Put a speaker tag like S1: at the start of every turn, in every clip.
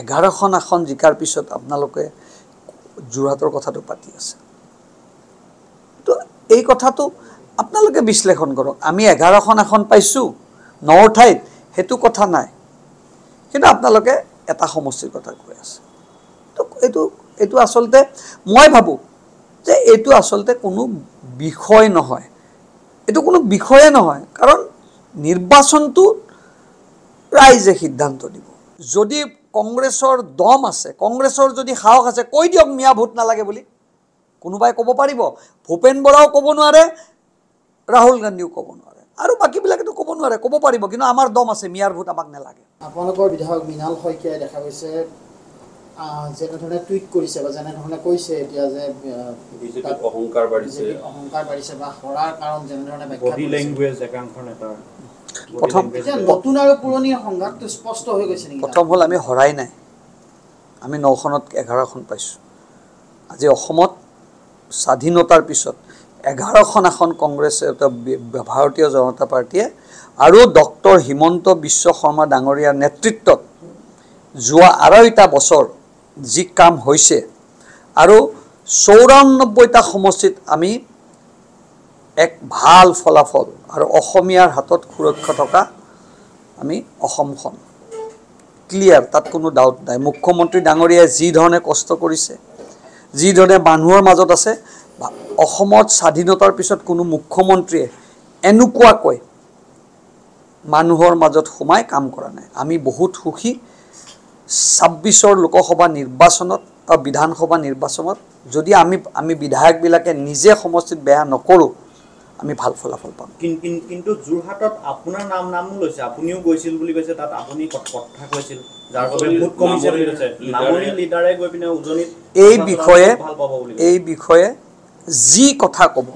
S1: এঘাৰখন আসন জিকাৰ পিছত আপোনালোকে যোৰহাটৰ কথাটো পাতি আছে তো এই কথাটো আপোনালোকে বিশ্লেষণ কৰক আমি এঘাৰখন আসন পাইছোঁ নৰ ঠাইত সেইটো কথা নাই কিন্তু আপোনালোকে এটা সমষ্টিৰ কথা কৈ আছে তো এইটো এইটো আচলতে মই ভাবোঁ যে এইটো আচলতে কোনো বিষয় নহয় এইটো কোনো বিষয়ে নহয় কাৰণ নিৰ্বাচনটো ৰাইজে সিদ্ধান্ত দিব যদি কংগ্ৰেছৰ দম আছে কংগ্ৰেছৰ যদি সাহস আছে কৈ দিয়ক মিয়া ভোট নালাগে বুলি কোনোবাই ক'ব পাৰিব ভূপেন বৰাও ক'ব নোৱাৰে ৰাহুল গান্ধীও ক'ব নোৱাৰে আৰু বাকীবিলাকেতো ক'ব নোৱাৰে ক'ব পাৰিব কিন্তু আমাৰ দম আছে মিয়াৰ ভোট আমাক নালাগে আপোনালোকৰ বিধায়ক মৃণাল শইকীয়াই দেখা গৈছে যেনেধৰণে টুইট কৰিছে বা যেনেধৰণে কৈছে এতিয়া যে অহংকাৰ বাঢ়িছে বা হৰাৰ কাৰণ যেনেধৰণে প্ৰথম হ'ল আমি হৰাই নাই আমি নখনত এঘাৰখন পাইছোঁ আজি অসমত স্বাধীনতাৰ পিছত এঘাৰখন আসন কংগ্ৰেছে ভাৰতীয় জনতা পাৰ্টীয়ে আৰু ডক্টৰ হিমন্ত বিশ্ব শৰ্মা ডাঙৰীয়াৰ নেতৃত্বত যোৱা আঢ়ৈটা বছৰ যি কাম হৈছে আৰু চৌৰান্নব্বৈটা সমষ্টিত আমি এক ভাল ফলাফল আৰু অসমীয়াৰ হাতত সুৰক্ষা থকা আমি অসমখন ক্লিয়াৰ তাত কোনো ডাউট নাই মুখ্যমন্ত্ৰী ডাঙৰীয়াই যি ধৰণে কষ্ট কৰিছে যি ধৰণে মানুহৰ মাজত আছে অসমত স্বাধীনতাৰ পিছত কোনো মুখ্যমন্ত্ৰীয়ে এনেকুৱাকৈ মানুহৰ মাজত সোমাই কাম কৰা নাই আমি বহুত সুখী ছাব্বিছৰ লোকসভা নিৰ্বাচনত বা বিধানসভা নিৰ্বাচনত যদি আমি আমি বিধায়কবিলাকে নিজে সমষ্টিত বেয়া নকৰোঁ আমি ভাল ফলাফল পাম কিন্তু যোৰহাটত
S2: আপোনাৰ নাম নাম লৈছে আপুনিও গৈছিল বুলি কৈছে তাত আপুনি কথা কৈছিল এই বিষয়ে এই
S1: বিষয়ে যি কথা ক'ব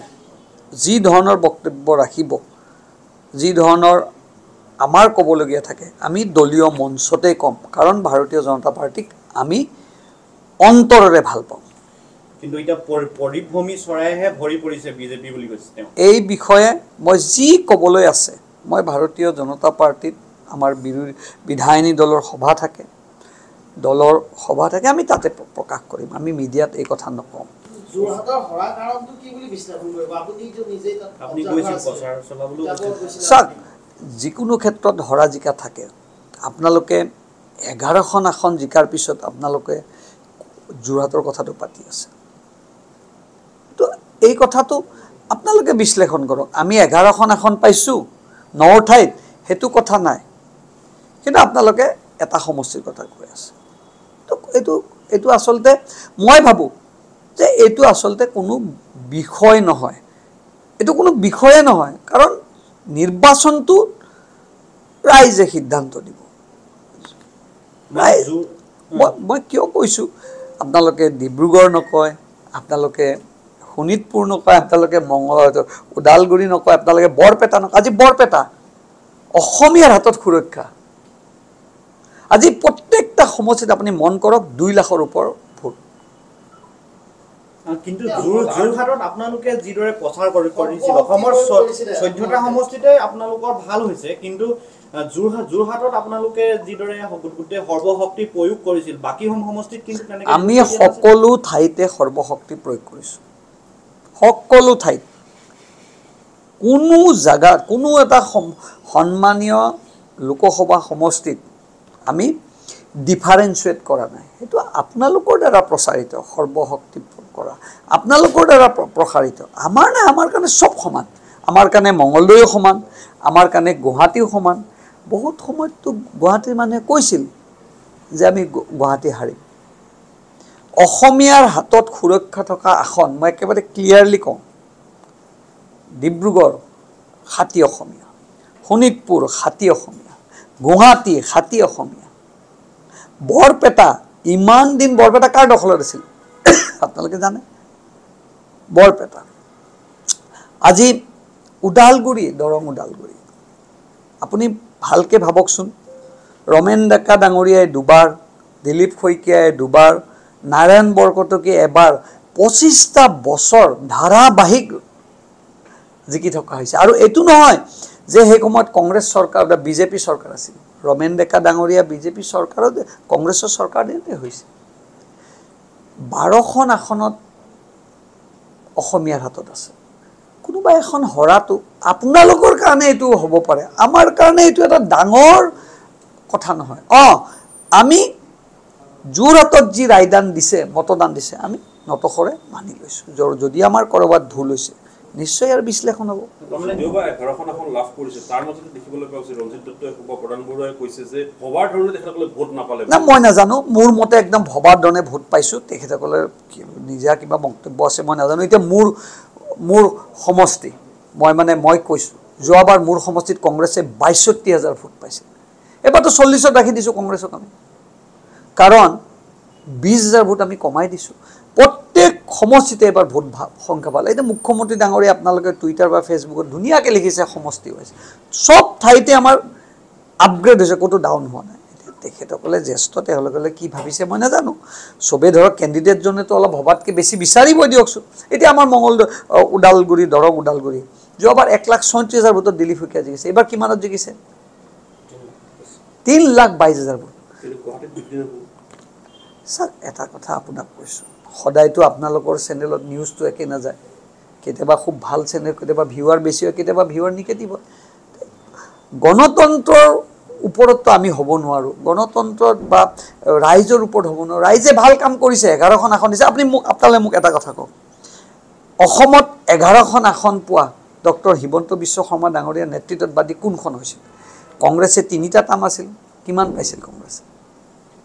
S1: যি ধৰণৰ বক্তব্য ৰাখিব যি ধৰণৰ আমাৰ ক'বলগীয়া থাকে আমি দলীয় মঞ্চতে ক'ম কাৰণ ভাৰতীয় জনতা পাৰ্টীক আমি অন্তৰৰে ভাল পাওঁ এই বিষয়ে মই যি ক'বলৈ আছে মই ভাৰতীয় জনতা পাৰ্টীত আমাৰ বিৰোধী বিধায়িনী দলৰ সভা থাকে দলৰ সভা থাকে আমি তাতে প্ৰকাশ কৰিম আমি মিডিয়াত এই কথা নকওঁ চাওক যিকোনো ক্ষেত্ৰত হৰা জিকা থাকে আপোনালোকে এঘাৰখন আসন জিকাৰ পিছত আপোনালোকে যোৰহাটৰ কথাটো পাতি আছে এই কথাটো আপোনালোকে বিশ্লেষণ কৰক আমি এঘাৰখন এখন পাইছোঁ ন ঠাইত সেইটো কথা নাই কিন্তু আপোনালোকে এটা সমষ্টিৰ কথা কৈ আছে তো এইটো এইটো আচলতে মই ভাবোঁ যে এইটো আচলতে কোনো বিষয় নহয় এইটো কোনো বিষয়ে নহয় কাৰণ নিৰ্বাচনটো ৰাইজে সিদ্ধান্ত দিব ৰাইজ মই মই কিয় কৈছোঁ আপোনালোকে ডিব্ৰুগড় নকয় আপোনালোকে শোণিতপুৰ নকয় আপোনালোকে মংগল ওদালগুৰি নকয় আপোনালোকে বৰপেটা নকয় আজি বৰপেটা অসমীয়াৰ হাতত সুৰক্ষা আজি প্ৰত্যেকটা সমষ্টিত আপুনি মন কৰক দুই লাখৰ ওপৰত আমি
S2: সকলো ঠাইতে
S1: সৰ্বশক্তি প্ৰয়োগ কৰিছো সকলো ঠাইত কোনো জেগাত কোনো এটা সন্মানীয় লোকসভা সমষ্টিত আমি ডিফাৰেঞ্চিয়েট কৰা নাই সেইটো আপোনালোকৰ দ্বাৰা প্ৰচাৰিত সৰ্বশক্তি কৰা আপোনালোকৰ দ্বাৰা প্ৰসাৰিত আমাৰ নাই আমাৰ কাৰণে চব সমান আমাৰ কাৰণে মংগলদৈও সমান আমাৰ কাৰণে গুৱাহাটীও সমান বহুত সময়তো গুৱাহাটীৰ মানুহে কৈছিল যে আমি গুৱাহাটী হাৰিম অসমীয়াৰ হাতত সুৰক্ষা থকা আসন মই একেবাৰে ক্লিয়াৰলি কওঁ ডিব্ৰুগড় হাতী অসমীয়া শোণিতপুৰ হাতী অসমীয়া গুৱাহাটী হাতী অসমীয়া বৰপেটা ইমান দিন বৰপেটা কাৰ দখলত আছিল আপোনালোকে জানে বৰপেটা আজি ওদালগুৰি দৰং ওদালগুৰি আপুনি ভালকৈ ভাবকচোন ৰমেন ডেকা ডাঙৰীয়াই দুবাৰ দিলীপ শইকীয়াই দুবাৰ নাৰায়ণ বৰকটকী এবাৰ পঁচিছটা বছৰ ধাৰাবাহিক জিকি থকা হৈছে আৰু এইটো নহয় যে সেই সময়ত কংগ্ৰেছ চৰকাৰ বা বিজেপি চৰকাৰ আছিল ৰমেন ডেকা ডাঙৰীয়া বিজেপি চৰকাৰত কংগ্ৰেছৰ চৰকাৰ দিনতে হৈছে বাৰখন আসনত অসমীয়াৰ হাতত আছে কোনোবা এখন হৰাটো আপোনালোকৰ কাৰণে এইটো হ'ব পাৰে আমাৰ কাৰণে এইটো এটা ডাঙৰ কথা নহয় অঁ আমি যোৰ যি ৰায়দান দিছে মতদান দিছে আমি নতখৰে মানি লৈছোঁ জ্বৰ যদি আমাৰ ক'ৰবাত ভুল হৈছে নিশ্চয় ইয়াৰ বিশ্লেষণ হ'ব
S2: না মই নাজানো
S1: মোৰ মতে একদম ভবাৰ ধৰণে ভোট পাইছোঁ তেখেতসকলে নিজা কিবা মন্তব্য আছে মই নাজানো এতিয়া মোৰ মোৰ সমষ্টি মই মানে মই কৈছোঁ যোৱাবাৰ মোৰ সমষ্টিত কংগ্ৰেছে বাইষষ্ঠি হাজাৰ ভোট পাইছিল এইবাৰতো চল্লিছত ৰাখি দিছোঁ কংগ্ৰেছক আমি কাৰণ বিছ হাজাৰ ভোট আমি কমাই দিছোঁ প্ৰত্যেক সমষ্টিতে এবাৰ ভোট সংখ্যা পালে এতিয়া মুখ্যমন্ত্ৰী ডাঙৰীয়ে আপোনালোকে টুইটাৰ বা ফেচবুকত ধুনীয়াকৈ লিখিছে সমষ্টি ৱাইজ চব ঠাইতে আমাৰ আপগ্ৰেড হৈছে ক'তো ডাউন হোৱা নাই এতিয়া তেখেতসকলে জ্যেষ্ঠ তেওঁলোকে কি ভাবিছে মই নাজানো চবেই ধৰক কেণ্ডিডেটজনেতো অলপ ভবাতকৈ বেছি বিচাৰিবই দিয়কচোন এতিয়া আমাৰ মংগলদৈ ওদালগুৰি দৰং ওদালগুৰি যোৱাবাৰ এক লাখ ছয়ত্ৰিছ হাজাৰ ভোটত দিলীপ শইকীয়া জিকিছে এইবাৰ কিমানত জিকিছে তিনি লাখ বাইছ হাজাৰ ভোট ছাৰ এটা কথা আপোনাক কৈছোঁ সদায়তো আপোনালোকৰ চেনেলত নিউজটো একে নাযায় কেতিয়াবা খুব ভাল চেনেল কেতিয়াবা ভিউৱাৰ বেছি হয় কেতিয়াবা ভিউৱাৰ নিকেটিভ হয় গণতন্ত্ৰৰ ওপৰততো আমি হ'ব নোৱাৰোঁ গণতন্ত্ৰত বা ৰাইজৰ ওপৰত হ'ব নোৱাৰোঁ ৰাইজে ভাল কাম কৰিছে এঘাৰখন আসন দিছে আপুনি মোক আপোনালৈ মোক এটা কথা কওক অসমত এঘাৰখন আসন পোৱা ডক্টৰ হিমন্ত বিশ্ব শৰ্মা ডাঙৰীয়াৰ নেতৃত্বত কোনখন হৈছিল কংগ্ৰেছে তিনিটা কাম আছিল কিমান পাইছিল কংগ্ৰেছে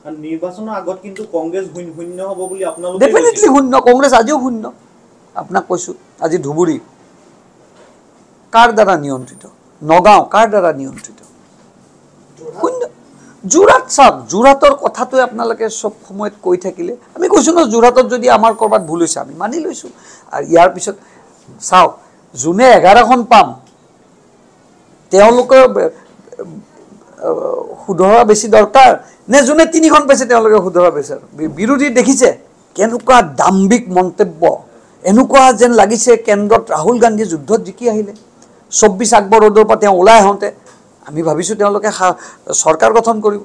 S2: ডেফিনেটলি
S1: শূন্য কংগ্ৰেছ আজিও শূন্য আপোনাক কৈছোঁ আজি ধুবুৰী কাৰ দ্বাৰা নিয়ন্ত্ৰিত নগাঁও কাৰ দ্বাৰা নিয়ন্ত্ৰিত শূন্য যোৰাট চাওক যোৰাটৰ কথাটোৱে আপোনালোকে চব সময়ত কৈ থাকিলে আমি কৈছোঁ ন যোৰাটত যদি আমাৰ ক'ৰবাত ভুল হৈছে আমি মানি লৈছোঁ আৰু ইয়াৰ পিছত চাওক যোনে এঘাৰখন পাম তেওঁলোকৰ সুধৰোৱা বেছি দৰকাৰ নে যোনে তিনিখন পাইছে তেওঁলোকে সুধৰোৱা বিচাৰে বিৰোধী দেখিছে কেনেকুৱা দাম্বিক মন্তব্য এনেকুৱা যেন লাগিছে কেন্দ্ৰত ৰাহুল গান্ধীয়ে যুদ্ধত জিকি আহিলে চৌব্বিছ আকবৰ ৰ'দৰ পৰা তেওঁ ওলাই আহোঁতে আমি ভাবিছোঁ তেওঁলোকে চৰকাৰ গঠন কৰিব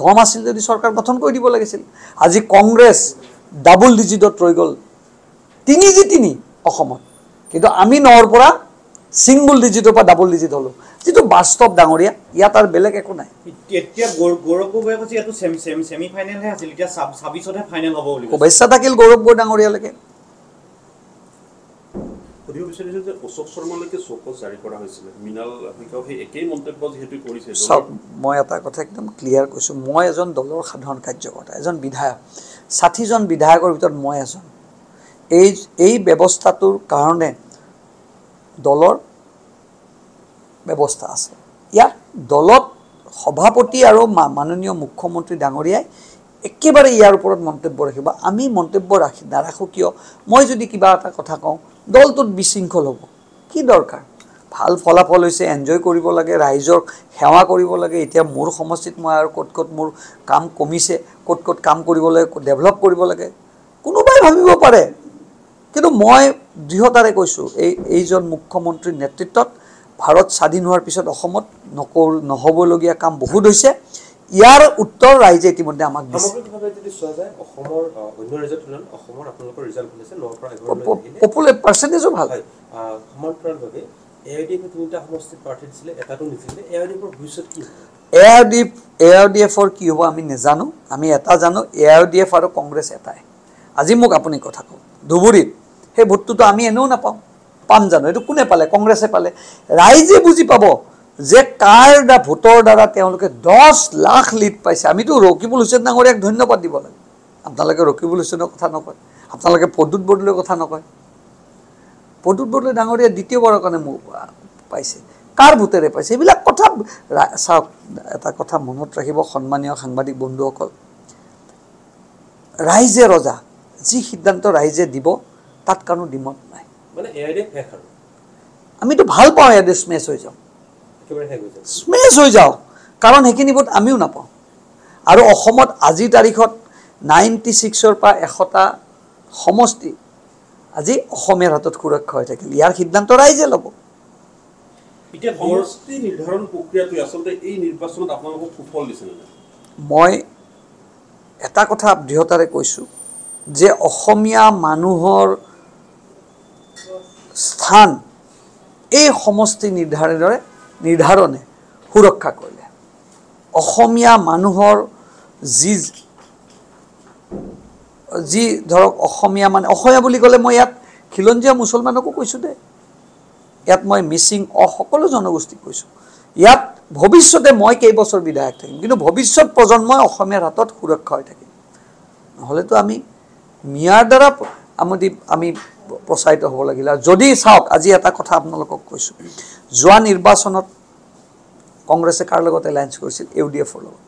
S1: দম আছিল যদি চৰকাৰ গঠন কৰি দিব লাগিছিল আজি কংগ্ৰেছ ডাবল ডিজিটত ৰৈ গ'ল তিনি যি তিনি অসমত কিন্তু আমি নৰ পৰা ছিংগল ডিজিটৰ পৰা ডাবল ডিজিট হ'লোঁ কিন্তু বাস্তৱ ডাঙৰীয়া ইয়াত আৰু বেলেগ একো নাই শুভেচ্ছা থাকিল গৌৰৱ গৌ ডাঙৰীয়ালৈকে মই এটা কথা একদম ক্লিয়াৰ কৈছোঁ মই এজন দলৰ সাধাৰণ কাৰ্যকৰ্তা এজন বিধায়ক ষাঠিজন বিধায়কৰ ভিতৰত মই এজন এই এই ব্যৱস্থাটোৰ কাৰণে দলৰ ব্যৱস্থা আছে ইয়াত দলত সভাপতি আৰু মাননীয় মুখ্যমন্ত্ৰী ডাঙৰীয়াই একেবাৰে ইয়াৰ ওপৰত মন্তব্য ৰাখিব আমি মন্তব্য ৰাখি নাৰাখোঁ কিয় মই যদি কিবা এটা কথা কওঁ দলটোত বিশৃংখল হ'ব কি দৰকাৰ ভাল ফলাফল হৈছে এনজয় কৰিব লাগে ৰাইজক সেৱা কৰিব লাগে এতিয়া মোৰ সমষ্টিত মই আৰু ক'ত ক'ত মোৰ কাম কমিছে ক'ত ক'ত কাম কৰিব লাগে ডেভেলপ কৰিব লাগে কোনোবাই ভাবিব পাৰে কিন্তু মই দৃঢ়তাৰে কৈছোঁ এই এইজন মুখ্যমন্ত্ৰীৰ নেতৃত্বত ভাৰত স্বাধীন হোৱাৰ পিছত অসমত নকৰো নহ'বলগীয়া কাম বহুত হৈছে ইয়াৰ উত্তৰ ৰাইজে ইতিমধ্যে আমাক দিছে A R D F A R D এফৰ কি হ'ব আমি নেজানো আমি এটা জানো এ আৰ ডি এফ আৰু কংগ্ৰেছ এটাই আজি মোক আপুনি কথা কওক ধুবুৰীত সেই ভোটটোতো আমি এনেও নাপাওঁ পাম জানো এইটো কোনে পালে কংগ্ৰেছে পালে ৰাইজে বুজি পাব যে কাৰ দা ভোটৰ দ্বাৰা তেওঁলোকে দহ লাখ লিড পাইছে আমিতো ৰকিবুল হুছেইন ডাঙৰীয়াক ধন্যবাদ দিব লাগে আপোনালোকে ৰকিবুল হুছেইনৰ কথা নকয় আপোনালোকে পদুত বদলৈ কথা নকয় পদুত বৰদলৈ ডাঙৰীয়া দ্বিতীয়বাৰৰ কাৰণে পাইছে কাৰ ভোটেৰে পাইছে এইবিলাক কথা চাওক এটা কথা মনত ৰাখিব সন্মানীয় সাংবাদিক বন্ধুসকল ৰাইজে ৰজা যি সিদ্ধান্ত ৰাইজে দিব তাত কাৰণো দিমত আমিতো ভাল পাওঁ এআইডি স্মেচ হৈ যাওঁ স্মেচ হৈ যাওঁ কাৰণ সেইখিনি বোধ আমিও নাপাওঁ আৰু অসমত আজিৰ তাৰিখত নাইণ্টি ছিক্সৰ পৰা এশটা সমষ্টি আজি অসমীয়াৰ হাতত সুৰক্ষা হৈ থাকিল ইয়াৰ সিদ্ধান্ত ৰাইজে ল'ব মই এটা কথা দৃঢ়তাৰে কৈছোঁ যে অসমীয়া মানুহৰ স্থান এই সমষ্টি নিৰ্ধাৰণৰে নিৰ্ধাৰণে সুৰক্ষা কৰিলে অসমীয়া মানুহৰ যি যি ধৰক অসমীয়া মানে অসমীয়া বুলি ক'লে মই ইয়াত খিলঞ্জীয়া মুছলমানকো কৈছোঁ দে ইয়াত মই মিচিং অ সকলো জনগোষ্ঠীক কৈছোঁ ইয়াত ভৱিষ্যতে মই কেইবছৰ বিধায়ক থাকিম কিন্তু ভৱিষ্যত প্ৰজন্মই অসমীয়াৰ হাতত সুৰক্ষা হৈ থাকিম নহ'লেতো আমি মিয়াৰ দ্বাৰা আমি আমি প্ৰচাৰিত হ'ব লাগিল আৰু যদি চাওক আজি এটা কথা আপোনালোকক কৈছোঁ যোৱা নিৰ্বাচনত কংগ্ৰেছে কাৰ লগত এলায়েঞ্চ কৰিছিল ইউ ডি এফৰ লগত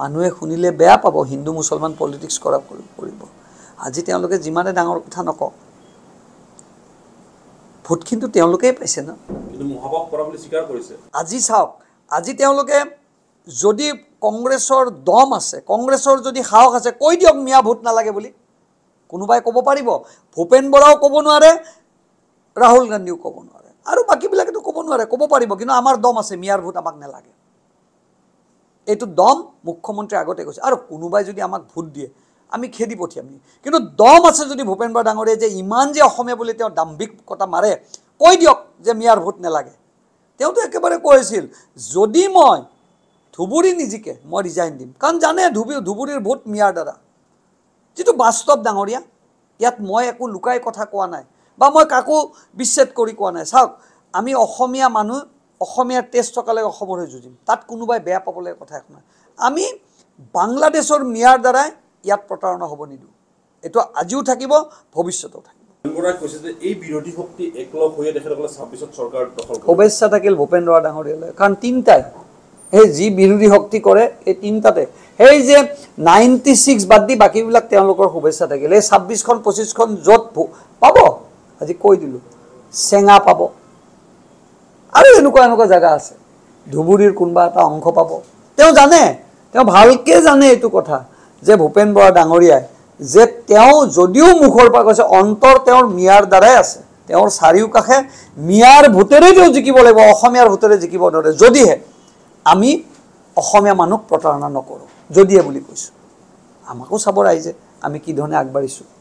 S1: মানুহে শুনিলে বেয়া পাব হিন্দু মুছলমান পলিটিক্স কৰা কৰিব আজি তেওঁলোকে যিমানে ডাঙৰ কথা নকওক ভোটখিনিতো তেওঁলোকেই পাইছে ন আজি চাওক আজি তেওঁলোকে যদি কংগ্ৰেছৰ দম আছে কংগ্ৰেছৰ যদি সাহস আছে কৈ দিয়ক মিয়া ভোট নালাগে বুলি কোনোবাই ক'ব পাৰিব ভূপেন বৰাও ক'ব নোৱাৰে ৰাহুল গান্ধীও ক'ব নোৱাৰে আৰু বাকীবিলাকেতো ক'ব নোৱাৰে ক'ব পাৰিব কিন্তু আমাৰ দম আছে মিয়াৰ ভোট আমাক নেলাগে এইটো দম মুখ্যমন্ত্ৰীয়ে আগতে কৈছে আৰু কোনোবাই যদি আমাক ভোট দিয়ে আমি খেদি পঠিয়াম নেকি কিন্তু দম আছে যদি ভূপেন বৰা ডাঙৰীয়ে যে ইমান যে অসমীয়া বুলি তেওঁ দাম্ভিক দাম্ভিকতা মাৰে কৈ দিয়ক যে মিয়াৰ ভোট নেলাগে তেওঁতো একেবাৰে কৈ আছিল যদি মই ধুবুৰী নিজিকে মই ৰিজাইন দিম কাৰণ জানে ধুবুৰী ধুবুৰীৰ ভোট মিয়াৰ দ্বাৰা যিটো বাস্তৱ ডাঙৰীয়া ইয়াত মই একো লুকাই কথা কোৱা নাই বা মই কাকো বিচ্ছেদ কৰি কোৱা নাই চাওক আমি অসমীয়া মানুহ অসমীয়াৰ টেষ্ট থকালৈকে অসমৰ হৈ যুঁজিম তাত কোনোবাই বেয়া পাবলৈ কথা একো নাই আমি বাংলাদেশৰ মিয়াৰ দ্বাৰাই ইয়াত প্ৰতাৰণা হ'ব নিদিওঁ এইটো আজিও থাকিব ভৱিষ্যতেও থাকিব শুভেচ্ছা থাকিল ভূপেন্দ্ৰ ডাঙৰীয়ালৈ কাৰণ তিনিটাই সেই যি বিৰোধী শক্তি কৰে এই তিনিটাতে সেই যে নাইণ্টি ছিক্স বাদ দি বাকীবিলাক তেওঁলোকৰ শুভেচ্ছা থাকিল এই ছাব্বিছখন পঁচিছখন য'ত পাব আজি কৈ দিলোঁ চেঙা পাব আৰু এনেকুৱা এনেকুৱা জেগা আছে ধুবুৰীৰ কোনোবা এটা অংশ পাব তেওঁ জানে তেওঁ ভালকৈ জানে এইটো কথা যে ভূপেন বৰা ডাঙৰীয়াই যে তেওঁ যদিও মুখৰ পৰা কৈছে অন্তৰ তেওঁৰ মিয়াৰ দ্বাৰাই আছে তেওঁৰ চাৰিওকাষে মিয়াৰ ভূতেৰে তেওঁ জিকিব লাগিব অসমীয়াৰ ভূতেৰে জিকিব নোৱাৰে যদিহে আমি অসমীয়া মানুহক প্ৰতাৰণা নকৰোঁ যদিহে বুলি কৈছোঁ আমাকো চাব ৰাইজে আমি কি ধৰণে আগবাঢ়িছোঁ